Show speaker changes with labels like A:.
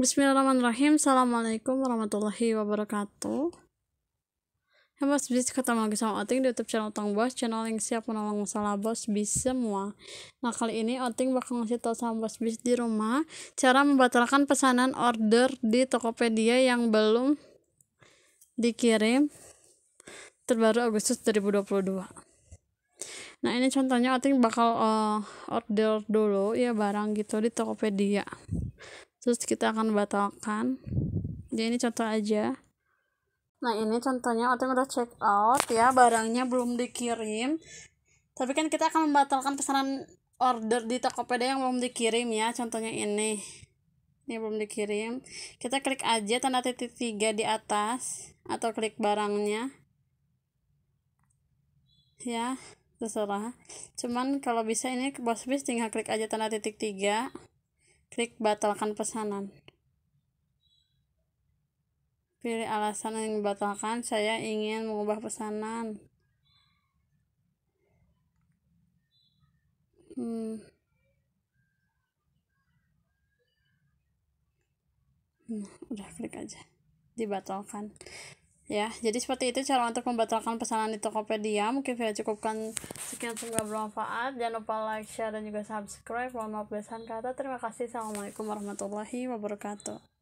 A: Bismillahirrahmanirrahim. Assalamualaikum warahmatullahi wabarakatuh. bos bis ketemu lagi sama Oting di YouTube channel Tong Bos, channel yang siap menolong masalah bos bis semua. Nah, kali ini Oting bakal ngasih tau sama bos bis di rumah cara membatalkan pesanan order di Tokopedia yang belum dikirim terbaru Agustus 2022. Nah, ini contohnya Oting bakal uh, order dulu ya barang gitu di Tokopedia terus kita akan batalkan jadi ini contoh aja nah ini contohnya waktu udah check out ya barangnya belum dikirim tapi kan kita akan membatalkan pesanan order di Tokopedia yang belum dikirim ya contohnya ini ini belum dikirim kita klik aja tanda titik tiga di atas atau klik barangnya ya terserah cuman kalau bisa ini ke bos bis tinggal klik aja tanda titik tiga Klik batalkan pesanan. Pilih alasan yang dibatalkan, saya ingin mengubah pesanan. Hmm. Nah, udah klik aja. Dibatalkan. Ya, jadi seperti itu cara untuk membatalkan pesanan di Tokopedia. Mungkin video cukupkan sekian semoga bermanfaat. Jangan lupa like, share, dan juga subscribe. Mohon maaf kata. Terima kasih. Assalamualaikum warahmatullahi wabarakatuh.